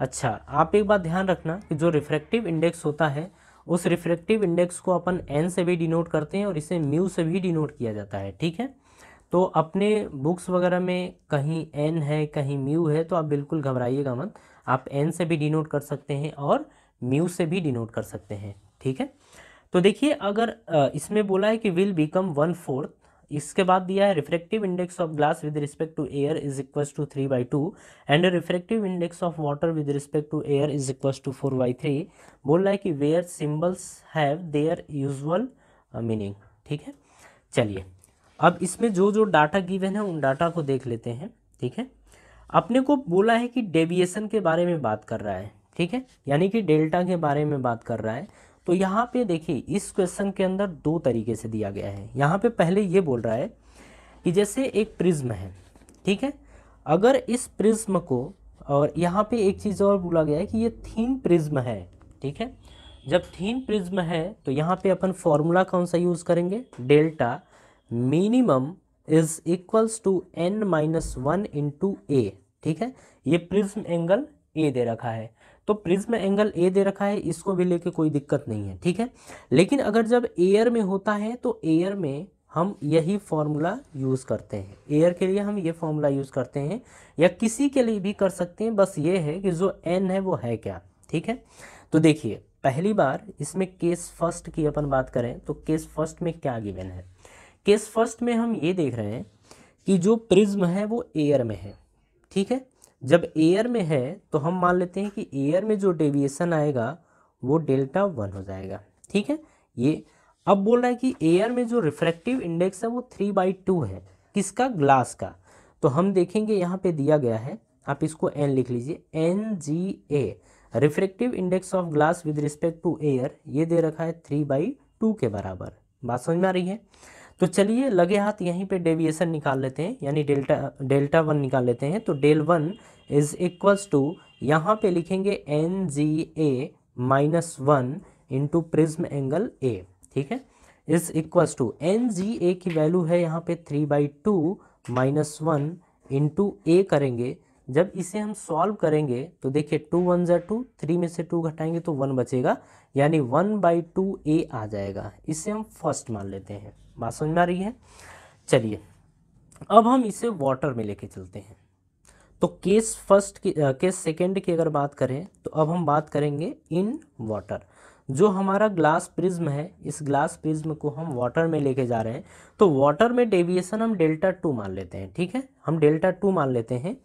अच्छा आप एक बात ध्यान रखना कि जो रिफ्रेक्टिव इंडेक्स होता है उस रिफ्रेक्टिव इंडेक्स को अपन एन से भी डिनोट करते हैं और इसे म्यू से भी डिनोट किया जाता है ठीक है तो अपने बुक्स वगैरह में कहीं एन है कहीं म्यू है तो आप बिल्कुल घबराइएगा मत आप एन से भी डिनोट कर सकते हैं और म्यू से भी डिनोट कर सकते हैं ठीक है तो देखिए अगर इसमें बोला है कि विल बिकम वन फोर्थ इसके बाद दिया है refractive index of glass with respect to air is equal to three by two and refractive index of water with respect to air is equal to four by three बोल रहा है कि where symbols have their usual meaning ठीक है चलिए अब इसमें जो जो डाटा गिवन है उन डाटा को देख लेते हैं ठीक है अपने को बोला है कि डेविएशन के बारे में बात कर रहा है ठीक है यानी कि डेल्टा के बारे में बात कर रहा है तो यहाँ पे देखिए इस क्वेश्चन के अंदर दो तरीके से दिया गया है यहाँ पे पहले ये बोल रहा है कि जैसे एक प्रिज्म है ठीक है अगर इस प्रिज्म को और यहाँ पे एक चीज़ और बोला गया है कि ये थीन प्रिज्म है ठीक है जब थीन प्रिज्म है तो यहाँ पे अपन फॉर्मूला कौन सा यूज़ करेंगे delta minimum is equals to N minus one two A ठीक है ये प्रिज्म एंगल ए दे रखा है तो प्रिज्म एंगल ए दे रखा है इसको भी लेके कोई दिक्कत नहीं है ठीक है लेकिन अगर जब एयर में होता है तो एयर में हम यही फॉर्मूला यूज़ करते हैं एयर के लिए हम ये फॉर्मूला यूज़ करते हैं या किसी के लिए भी कर सकते हैं बस ये है कि जो एन है वो है क्या ठीक है तो देखिए पहली बार इसमें केस फर्स्ट की अपन बात करें तो केस फर्स्ट में क्या गिवन है केस फर्स्ट में हम ये देख रहे हैं कि जो प्रिज्म है वो एयर में है ठीक है जब एयर में है तो हम मान लेते हैं कि एयर में जो डेविएशन आएगा वो डेल्टा वन हो जाएगा ठीक है ये अब बोल रहा है कि एयर में जो रिफ्रैक्टिव इंडेक्स है वो थ्री बाई टू है किसका ग्लास का तो हम देखेंगे यहाँ पे दिया गया है आप इसको एन लिख लीजिए N G A refractive index of glass with respect to air ये दे रखा है थ्री बाई टू के बराबर बात समझ में आ रही है तो चलिए लगे हाथ यहीं पे डेविएशन निकाल लेते हैं यानी डेल्टा डेल्टा वन निकाल लेते हैं तो del one is equals to यहाँ पे लिखेंगे N G A minus one into prism angle A ठीक है is equals to N G A की वैल्यू है यहाँ पे three by two minus one into A करेंगे जब इसे हम सॉल्व करेंगे तो देखिए टू वन ज़ा टू थ्री में से टू घटाएंगे तो वन बचेगा यानी वन बाई टू ए आ जाएगा इसे हम फर्स्ट मान लेते हैं बात समझ में आ रही है चलिए अब हम इसे वाटर में लेके चलते हैं तो केस फर्स्ट की केस सेकेंड की अगर बात करें तो अब हम बात करेंगे इन वाटर जो हमारा ग्लास प्रिज्म है इस ग्लास प्रिज्म को हम वाटर में लेके जा रहे हैं तो वाटर में डेविएशन हम डेल्टा टू मान लेते हैं ठीक है हम डेल्टा टू मान लेते हैं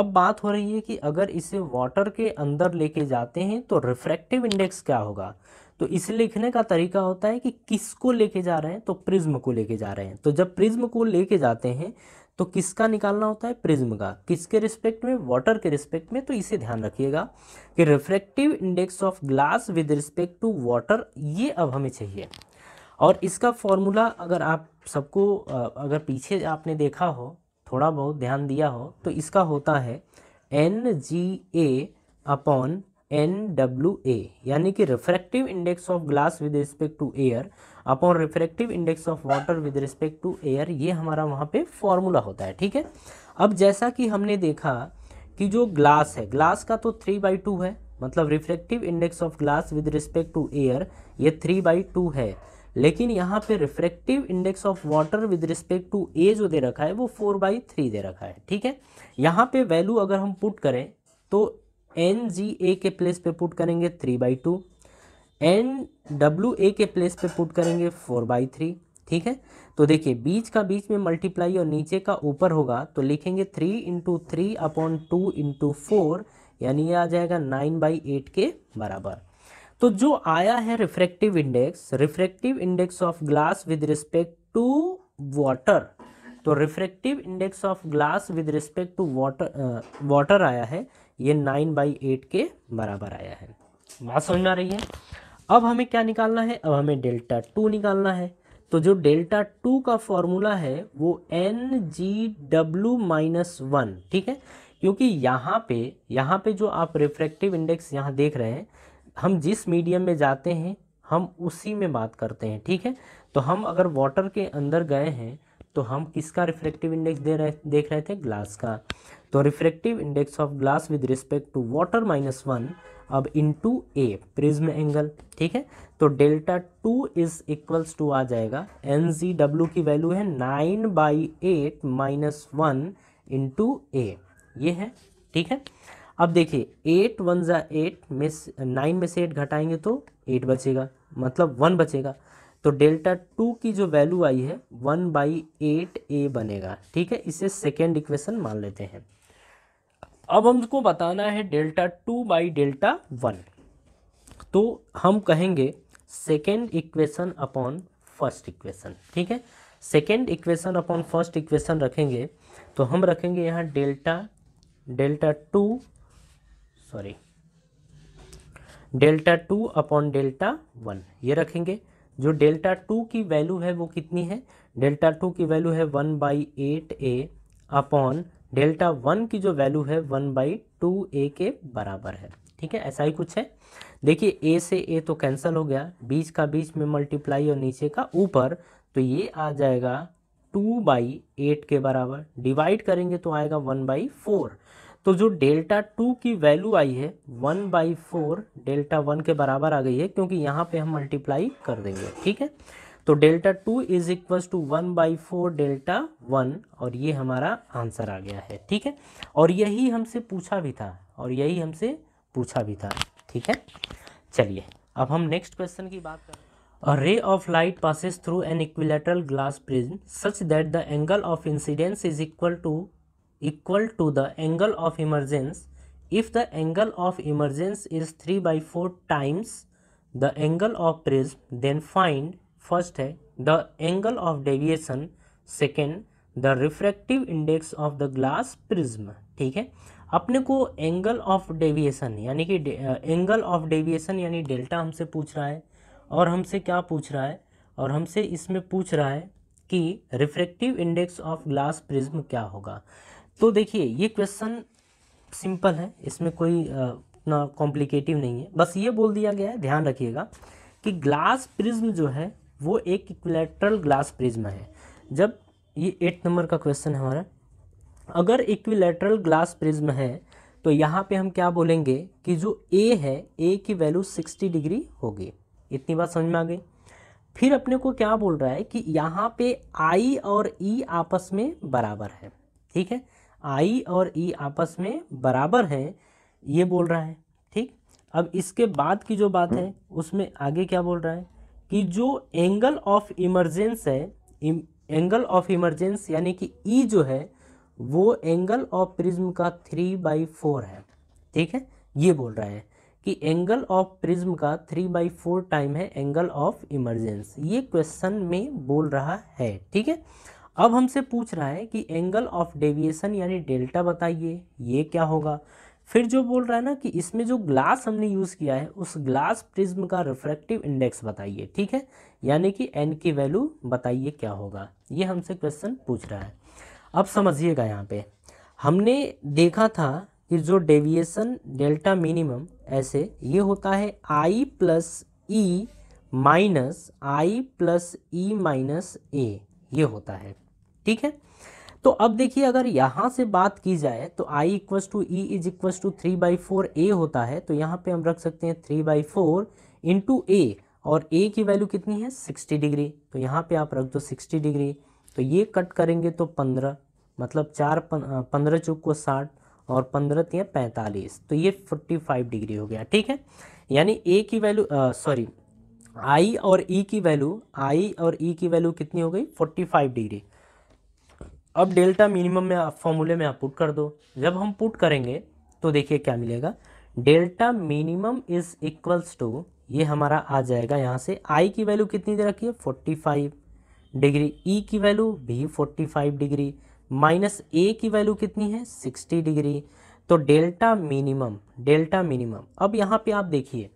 अब बात हो रही है कि अगर इसे वाटर के अंदर लेके जाते हैं तो रिफ्रैक्टिव इंडेक्स क्या होगा तो इस लिखने का तरीका होता है कि किसको लेके जा रहे हैं तो प्रिज्म को लेके जा रहे हैं तो जब प्रिज्म को लेके जाते हैं तो किसका निकालना होता है प्रिज्म का किसके रिस्पेक्ट में वाटर के रिस्पेक्ट में तो इसे ध्यान रखिएगा कि refractive index of glass with respect to water ये अब हमें चाहिए और इसका फॉर्मूला अगर आप सबको अगर पीछे आपने देखा हो थोड़ा बहुत ध्यान दिया हो तो इसका होता है N G A upon N W A यानी कि refractive index of glass with respect to air upon refractive index of water with respect to air ये हमारा वहाँ पे फॉर्मूला होता है ठीक है अब जैसा कि हमने देखा कि जो ग्लास है ग्लास का तो थ्री बाई टू है मतलब refractive index of glass with respect to air ये थ्री बाई टू है लेकिन यहाँ पे refractive index of water with respect to A जो दे रखा है वो फोर बाई थ्री दे रखा है ठीक है यहाँ पे वैल्यू अगर हम पुट करें तो एन जी ए के प्लेस पे पुट करेंगे three by two N W A के प्लेस पे पुट करेंगे फोर बाई थ्री ठीक है तो देखिए बीच का बीच में मल्टीप्लाई और नीचे का ऊपर होगा तो लिखेंगे three into three upon two into four यानी ये आ जाएगा नाइन बाई एट के बराबर तो जो आया है refractive index refractive index of glass with respect to water तो refractive index of glass with respect to water water आया है ये नाइन बाई एट के बराबर आया है बात समझ में आ रही है अब हमें क्या निकालना है अब हमें डेल्टा टू निकालना है तो जो डेल्टा टू का फॉर्मूला है वो N G W minus one ठीक है क्योंकि यहाँ पे यहाँ पे जो आप रिफ्रैक्टिव इंडेक्स यहाँ देख रहे हैं हम जिस मीडियम में जाते हैं हम उसी में बात करते हैं ठीक है तो हम अगर वाटर के अंदर गए हैं तो हम किसका रिफ्रैक्टिव इंडेक्स दे रहे देख रहे थे ग्लास का तो refractive index of glass with respect to water minus one अब टू ए प्रिज्म एंगल ठीक है तो delta two is equals to आ जाएगा एन जी डब्ल्यू की वैल्यू है nine by eight minus one into A ये है ठीक है अब देखिए एट वन ज़ा एट में नाइन में से एट घटाएंगे तो एट बचेगा मतलब वन बचेगा तो डेल्टा टू की जो वैल्यू आई है वन बाई एट ए बनेगा ठीक है इसे सेकेंड इक्वेशन मान लेते हैं अब हमको बताना है delta two by delta one तो हम कहेंगे second equation upon first equation ठीक है second equation upon first equation रखेंगे तो हम रखेंगे यहाँ delta delta two sorry delta two upon delta one ये रखेंगे जो डेल्टा टू की वैल्यू है वो कितनी है डेल्टा टू की वैल्यू है one by eight A upon delta one की जो वैल्यू है वन बाई टू ए के बराबर है ठीक है ऐसा ही कुछ है देखिए ए से ए तो कैंसिल हो गया बीच का बीच में मल्टीप्लाई और नीचे का ऊपर तो ये आ जाएगा टू बाई एट के बराबर डिवाइड करेंगे तो आएगा वन बाई फोर तो जो डेल्टा टू की वैल्यू आई है one by four delta one के बराबर आ गई है क्योंकि यहाँ पे हम मल्टीप्लाई कर देंगे ठीक है तो delta two is equal to one by four delta one और ये हमारा आंसर आ गया है ठीक है और यही हमसे पूछा भी था और यही हमसे पूछा भी था ठीक है चलिए अब हम नेक्स्ट क्वेश्चन की बात करें A ray of light passes through an equilateral glass prism such that the angle of incidence is equal to equal to the angle of emergence if the angle of emergence is 3 by 4 times the angle of prism then find first है the angle of deviation second the refractive index of the glass prism ठीक है अपने को angle of deviation यानी कि angle of deviation यानी delta हमसे पूछ रहा है और हमसे क्या पूछ रहा है और हमसे इसमें पूछ रहा है कि refractive index of glass prism क्या होगा तो देखिए ये क्वेश्चन सिंपल है इसमें कोई इतना कॉम्प्लिकेटिव नहीं है बस ये बोल दिया गया है ध्यान रखिएगा कि ग्लास प्रिज्म जो है वो एक इक्विलेटरल ग्लास प्रिज्म है जब ये एट नंबर का क्वेश्चन है हमारा अगर इक्विलेटरल ग्लास प्रिज्म है तो यहाँ पे हम क्या बोलेंगे कि जो ए है ए की वैल्यू सिक्सटी डिग्री होगी इतनी बात समझ में आ गई फिर अपने को क्या बोल रहा है कि यहाँ पे आई और ई e आपस में बराबर है ठीक है आई और ई e आपस में बराबर है ये बोल रहा है ठीक अब इसके बाद की जो बात है उसमें आगे क्या बोल रहा है कि जो एंगल ऑफ इमरजेंस है एंगल ऑफ इमरजेंस यानी कि ई e जो है वो एंगल ऑफ प्रिज्म का थ्री बाई फोर है ठीक है ये बोल रहा है कि एंगल ऑफ प्रिज्म का थ्री बाई फोर टाइम है एंगल ऑफ इमरजेंस ये क्वेश्चन में बोल रहा है ठीक है अब हमसे पूछ रहा है कि एंगल ऑफ डेविएशन यानी डेल्टा बताइए ये क्या होगा फिर जो बोल रहा है ना कि इसमें जो ग्लास हमने यूज़ किया है उस ग्लास प्रिज्म का रिफ्रैक्टिव इंडेक्स बताइए ठीक है यानी कि एन की वैल्यू बताइए क्या होगा ये हमसे क्वेश्चन पूछ रहा है अब समझिएगा यहाँ पे हमने देखा था कि जो डेविएशन डेल्टा मिनिमम ऐसे ये होता है I plus E minus I plus E minus A ये होता है ठीक है तो अब देखिए अगर यहाँ से बात की जाए तो i equals to E is equals to three by four A होता है तो यहाँ पे हम रख सकते हैं three by four into A और ए की वैल्यू कितनी है सिक्सटी डिग्री तो यहाँ पे आप रख दो सिक्सटी डिग्री तो ये कट करेंगे तो पंद्रह मतलब चार पंद्रह चौक को साठ और पंद्रह तीन पैंतालीस तो ये फोर्टी फाइव डिग्री हो गया ठीक है यानी ए की वैल्यू सॉरी आई और ई e की वैल्यू आई और ई e की वैल्यू कितनी हो गई फोर्टी फाइव डिग्री अब डेल्टा मिनिमम में आप फॉर्मूले में आप पुट कर दो जब हम पुट करेंगे तो देखिए क्या मिलेगा delta minimum is equals to ये हमारा आ जाएगा यहाँ से आई की वैल्यू कितनी दे रखी है फोर्टी फाइव डिग्री ई की वैल्यू भी forty five degree minus A की वैल्यू कितनी है सिक्सटी डिग्री तो डेल्टा मिनिमम डेल्टा मिनिमम अब यहाँ पे आप देखिए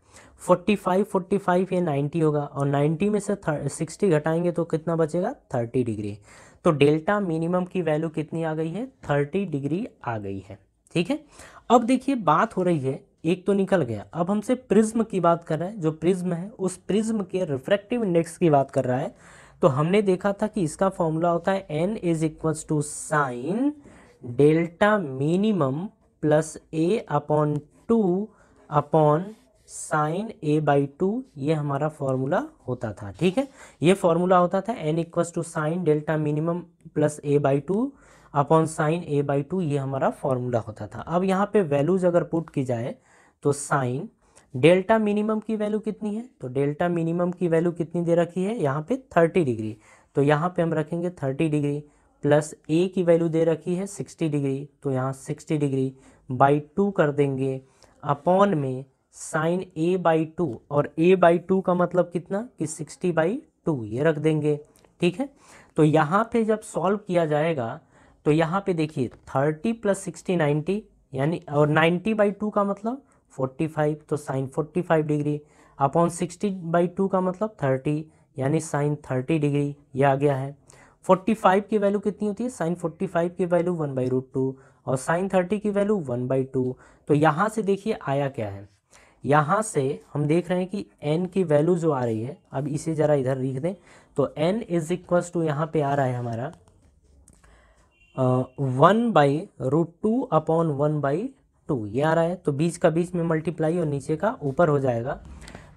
फोर्टी फाइव फोर्टी फाइव ये नाइन्टी होगा और नाइन्टी में से सिक्सटी घटाएंगे तो कितना बचेगा थर्टी डिग्री तो डेल्टा मिनिमम की वैल्यू कितनी आ गई है थर्टी डिग्री आ गई है ठीक है अब देखिए बात हो रही है एक तो निकल गया अब हमसे प्रिज्म की बात कर रहा है जो प्रिज्म है उस प्रिज्म के रिफ्रैक्टिव इंडेक्स की बात कर रहा है तो हमने देखा था कि इसका फॉर्मूला होता है N is equals to sine delta minimum plus A upon two upon sine A by two ये हमारा फॉर्मूला होता था ठीक है ये फॉर्मूला होता था N equals to sine delta minimum plus A by two upon sine A by two ये हमारा फॉर्मूला होता था अब यहाँ पे वैल्यूज अगर पुट की जाए तो साइन डेल्टा मिनिमम की वैल्यू कितनी है तो डेल्टा मिनिमम की वैल्यू कितनी दे रखी है यहाँ पे थर्टी डिग्री तो यहाँ पे हम रखेंगे थर्टी डिग्री प्लस ए की वैल्यू दे रखी है सिक्सटी डिग्री तो यहाँ सिक्सटी डिग्री बाई टू कर देंगे अपॉन में साइन ए बाई टू और ए बाई टू का मतलब कितना कि सिक्सटी बाई टू ये रख देंगे ठीक है तो यहाँ पे जब सॉल्व किया जाएगा तो यहाँ पे देखिए थर्टी प्लस सिक्सटी नाइन्टी यानी और नाइन्टी बाई टू का मतलब फोर्टी फाइव तो sine forty five degree upon sixty by two का मतलब थर्टी यानी साइन थर्टी डिग्री ये आ गया है फोर्टी फाइव की वैल्यू कितनी होती है साइन फोर्टी फाइव की value one by root two और साइन थर्टी की वैल्यू वन बाई टू तो यहाँ से देखिए आया क्या है यहाँ से हम देख रहे हैं कि एन की वैल्यू जो आ रही है अब इसे ज़रा इधर लिख दें तो एन इज इक्वल्स टू यहाँ पे आ रहा है हमारा one by root two upon one by two ये आ रहा है तो बीच का बीच में मल्टीप्लाई और नीचे का ऊपर हो जाएगा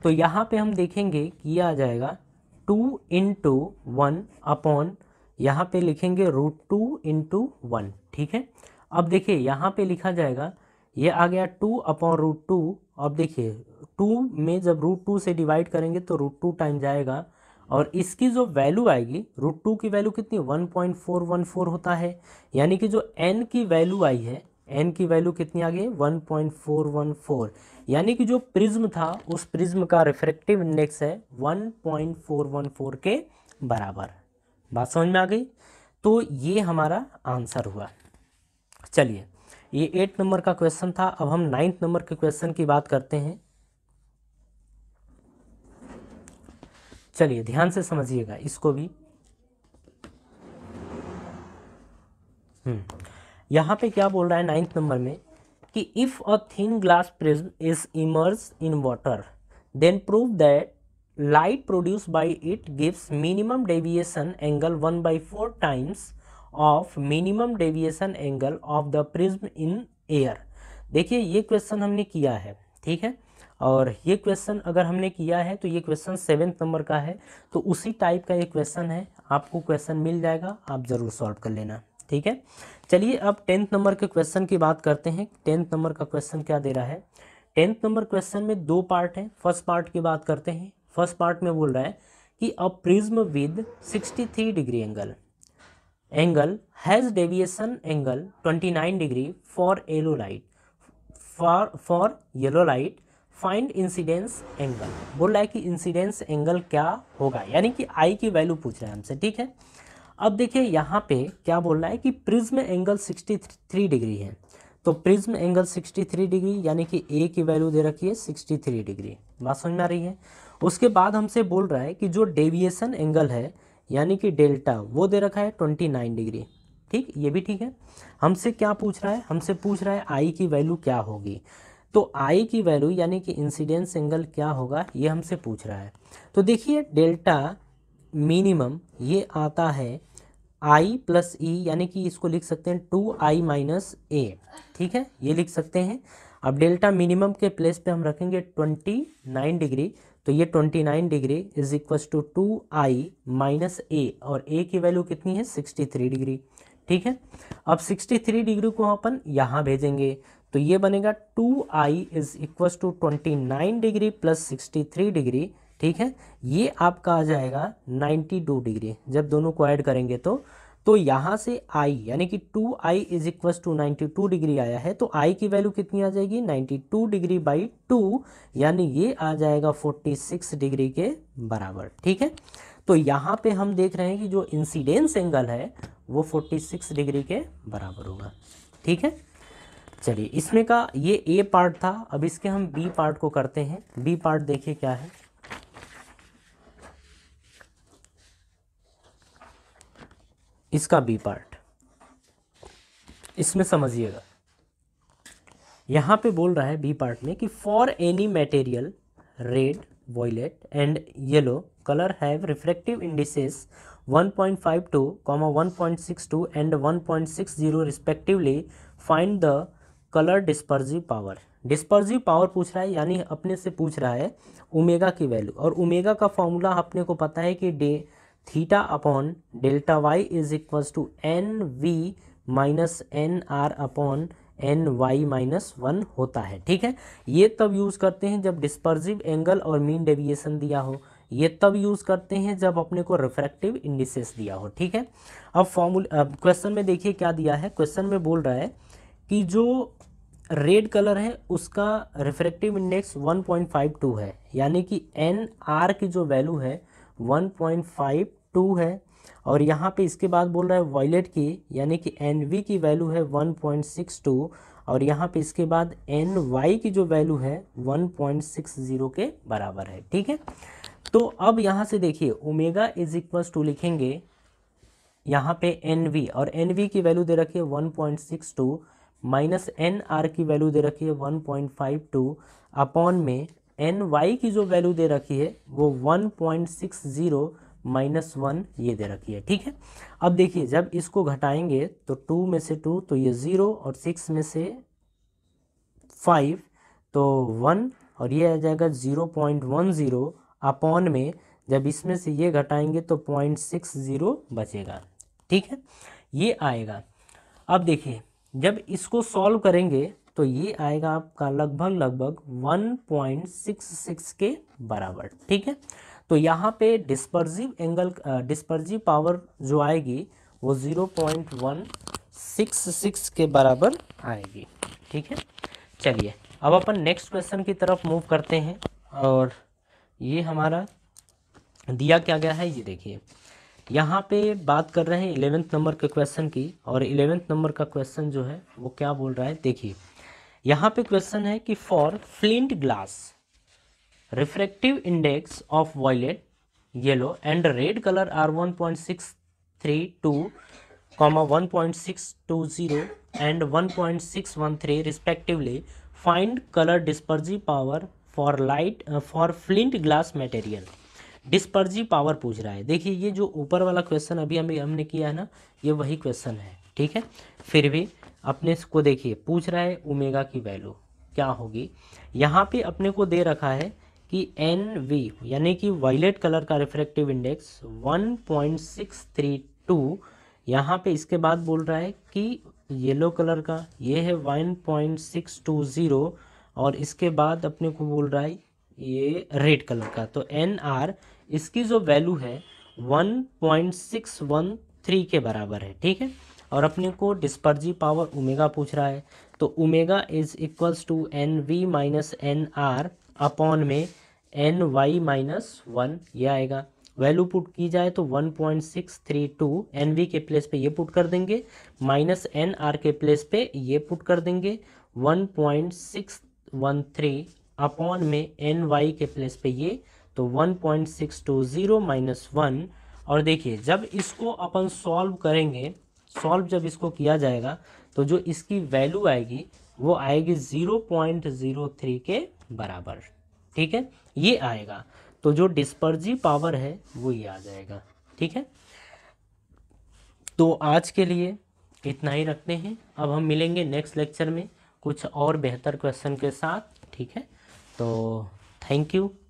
तो यहाँ पे हम देखेंगे कि ये आ जाएगा two in two one upon यहाँ पे लिखेंगे root two in two one ठीक है अब देखिए यहाँ पे लिखा जाएगा ये आ गया टू अपॉन रूट टू अब देखिए टू में जब रूट टू से डिवाइड करेंगे तो रूट टू टाइम जाएगा और इसकी जो वैल्यू आएगी रूट टू की वैल्यू कितनी one point four one four होता है यानी कि जो एन की वैल्यू आई है एन की वैल्यू कितनी आ गई one point four one four यानी कि जो प्रिज्म था उस प्रिज्म का रिफ्रेक्टिव इंडेक्स है one point four one four के बराबर बात समझ में आ गई तो ये हमारा आंसर हुआ चलिए ये एट नंबर का क्वेश्चन था अब हम नाइन्थ नंबर के क्वेश्चन की बात करते हैं चलिए ध्यान से समझिएगा इसको भी हम्म, यहाँ पे क्या बोल रहा है नाइन्थ नंबर में कि if a thin glass prism is emerge in water then prove that light produce by it gives minimum deviation angle one by four times of minimum deviation angle of the prism in air देखिए ये question हमने किया है ठीक है और ये question अगर हमने किया है तो ये क्वेश्चन सेवेंथ नंबर का है तो उसी टाइप का ये क्वेश्चन है आपको क्वेश्चन मिल जाएगा आप ज़रूर सॉल्व कर लेना ठीक है चलिए अब टेंथ नंबर के क्वेश्चन की बात करते हैं टेंथ नंबर का क्वेश्चन क्या दे रहा है टेंथ नंबर क्वेश्चन में दो पार्ट है फर्स्ट पार्ट की बात करते हैं फर्स्ट पार्ट में बोल रहा है कि a prism with 63 degree angle angle has deviation angle 29 degree for yellow light for for yellow light find incidence angle बोल रहा है कि इंसिडेंस एंगल क्या होगा यानी कि आई की वैल्यू पूछ रहा है हमसे ठीक है अब देखिए यहाँ पे क्या बोल रहा है कि प्रिज्म एंगल 63 डिग्री है तो प्रिज्म एंगल 63 डिग्री यानी कि ए की वैल्यू दे रखी है 63 डिग्री बात समझ में आ रही है उसके बाद हमसे बोल रहा है कि जो डेविएशन एंगल है यानी कि डेल्टा वो दे रखा है ट्वेंटी नाइन डिग्री ठीक ये भी ठीक है हमसे क्या पूछ रहा है हमसे पूछ रहा है आई की वैल्यू क्या होगी तो आई की वैल्यू यानी कि इंसिडेंस एंगल क्या होगा ये हमसे पूछ रहा है तो देखिए डेल्टा मिनिमम ये आता है आई प्लस ई यानी कि इसको लिख सकते हैं टू आई माइनस ए ठीक है ये लिख सकते हैं अब डेल्टा मिनिमम के प्लेस पे हम रखेंगे ट्वेंटी नाइन डिग्री तो ये 29 degree is equal to two I minus A और ए की वैल्यू कितनी है 63 डिग्री ठीक है अब 63 डिग्री को अपन यहाँ भेजेंगे तो ये बनेगा two I is equal to twenty nine degree plus sixty three degree ठीक है ये आपका आ जाएगा 92 डिग्री जब दोनों को ऐड करेंगे तो तो यहाँ से आई यानी कि two I is equal to ninety two degree आया है तो आई की वैल्यू कितनी आ जाएगी ninety two degree by two यानी ये आ जाएगा फोर्टी सिक्स डिग्री के बराबर ठीक है तो यहाँ पे हम देख रहे हैं कि जो इंसिडेंस एंगल है वो फोर्टी सिक्स डिग्री के बराबर होगा ठीक है चलिए इसमें का ये ए पार्ट था अब इसके हम बी पार्ट को करते हैं बी पार्ट देखिए क्या है इसका बी पार्ट इसमें समझिएगा यहाँ पे बोल रहा है बी पार्ट में कि for any material red violet and yellow colour have refractive indices 1.52, 1.62 and 1.60 respectively find the colour dispersive power dispersive power पूछ रहा है यानी अपने से पूछ रहा है ओमेगा की वैल्यू और ओमेगा का फॉर्मूला अपने को पता है कि d theta upon delta Y is equal to N V minus N R upon N Y minus one होता है ठीक है ये तब यूज़ करते हैं जब डिस्पर्सिव एंगल और मीन डेविएशन दिया हो ये तब यूज़ करते हैं जब अपने को रिफ्रैक्टिव इंडिसेस दिया हो ठीक है अब अब क्वेश्चन में देखिए क्या दिया है क्वेश्चन में बोल रहा है कि जो रेड कलर है उसका रिफ्रैक्टिव इंडेक्स 1.52 है यानी कि एन आर की जो वैल्यू है टू है और यहाँ पे इसके बाद बोल रहा है वॉयलेट की यानी कि एन वी की वैल्यू है वन पॉइंट सिक्स टू और यहाँ पे इसके बाद एन वाई की जो वैल्यू है 1.60 के बराबर है ठीक है तो अब यहाँ से देखिए ओमेगा इज इक्वल्स टू लिखेंगे यहाँ पे एन वी और एन वी की वैल्यू दे रखी है 1.62 point six two minus N R की वैल्यू दे रखी है 1.52 पॉइंट अपॉन में एन वाई की जो वैल्यू दे रखी है वो जीरो माइनस वन ये दे रखी है ठीक है अब देखिए जब इसको घटाएंगे तो टू में से टू तो ये ज़ीरो और सिक्स में से फाइव तो वन और ये आ जाएगा zero point one zero upon में जब इसमें से ये घटाएंगे तो पॉइंट सिक्स ज़ीरो बचेगा ठीक है ये आएगा अब देखिए जब इसको सॉल्व करेंगे तो ये आएगा आपका लगभग लगभग सिक्स के बराबर ठीक है तो यहाँ पे डिस्पर्जिव एंगल डिस्पर्जिव पावर जो आएगी वो zero point one six six के बराबर आएगी ठीक है चलिए अब अपन नेक्स्ट क्वेश्चन की तरफ मूव करते हैं और ये हमारा दिया क्या गया है ये देखिए यहाँ पे बात कर रहे हैं इलेवेंथ नंबर के क्वेश्चन की और इलेवेंथ नंबर का क्वेश्चन जो है वो क्या बोल रहा है देखिए यहाँ पे क्वेश्चन है कि for flint glass refractive index of violet yellow and red colour are one point six three two comma one point six two zero and one point six one three respectively find colour dispersive power for light for flint glass material dispersive power पूछ रहा है देखिए ये जो ऊपर वाला question अभी हमें हमने किया है ना ये वही क्वेश्चन है ठीक है फिर भी अपने इसको देखिए पूछ रहा है उमेगा की वैल्यू क्या होगी यहाँ पे अपने को दे रखा है कि एन वी यानी कि वायलेट कलर का रिफ्रेक्टिव इंडेक्स 1.632 यहाँ पे इसके बाद बोल रहा है कि येलो कलर का ये है 1.620 और इसके बाद अपने को बोल रहा है ये रेड कलर का तो एन आर इसकी जो वैल्यू है 1.613 के बराबर है ठीक है और अपने को डिस्पर्जी पावर ओमेगा पूछ रहा है तो omega is equals to N V minus N R upon में एन वाई माइनस वन ये आएगा वैल्यू पुट की जाए तो 1.632 एन वी के प्लेस पे ये पुट कर देंगे माइनस एन आर के प्लेस पे ये पुट कर देंगे 1.613 अपॉन में एन वाई के प्लेस पे ये तो 1.620 माइनस वन और देखिए जब इसको अपन सॉल्व करेंगे सॉल्व जब इसको किया जाएगा तो जो इसकी वैल्यू आएगी वो आएगी 0.03 के बराबर ठीक है ये आएगा तो जो डिस्पर्जी पावर है वो ये आ जाएगा ठीक है तो आज के लिए इतना ही रखते हैं अब हम मिलेंगे नेक्स्ट लेक्चर में कुछ और बेहतर क्वेश्चन के साथ ठीक है तो थैंक यू